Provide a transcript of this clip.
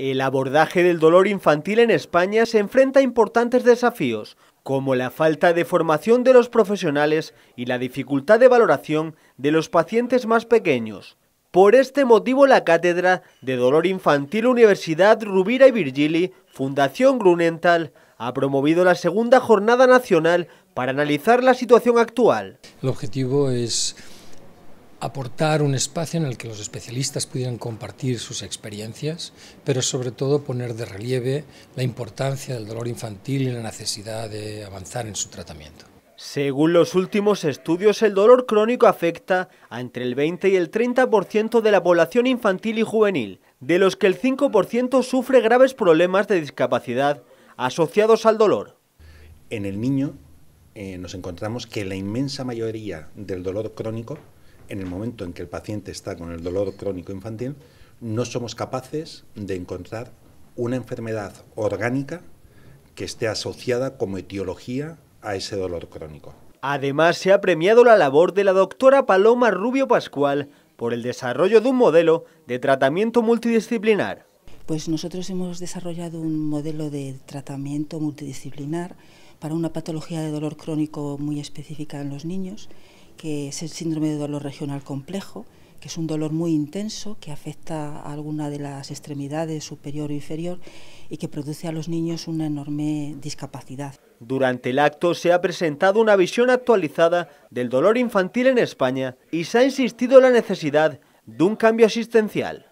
El abordaje del dolor infantil en España se enfrenta a importantes desafíos, como la falta de formación de los profesionales y la dificultad de valoración de los pacientes más pequeños. Por este motivo, la Cátedra de Dolor Infantil Universidad Rubira y Virgili, Fundación Grunenthal, ha promovido la segunda jornada nacional para analizar la situación actual. El objetivo es aportar un espacio en el que los especialistas pudieran compartir sus experiencias, pero sobre todo poner de relieve la importancia del dolor infantil y la necesidad de avanzar en su tratamiento. Según los últimos estudios, el dolor crónico afecta a entre el 20 y el 30% de la población infantil y juvenil, de los que el 5% sufre graves problemas de discapacidad asociados al dolor. En el niño eh, nos encontramos que la inmensa mayoría del dolor crónico en el momento en que el paciente está con el dolor crónico infantil, no somos capaces de encontrar una enfermedad orgánica que esté asociada como etiología a ese dolor crónico. Además, se ha premiado la labor de la doctora Paloma Rubio Pascual por el desarrollo de un modelo de tratamiento multidisciplinar. Pues nosotros hemos desarrollado un modelo de tratamiento multidisciplinar para una patología de dolor crónico muy específica en los niños que es el síndrome de dolor regional complejo, que es un dolor muy intenso que afecta a alguna de las extremidades superior o inferior y que produce a los niños una enorme discapacidad. Durante el acto se ha presentado una visión actualizada del dolor infantil en España y se ha insistido en la necesidad de un cambio asistencial.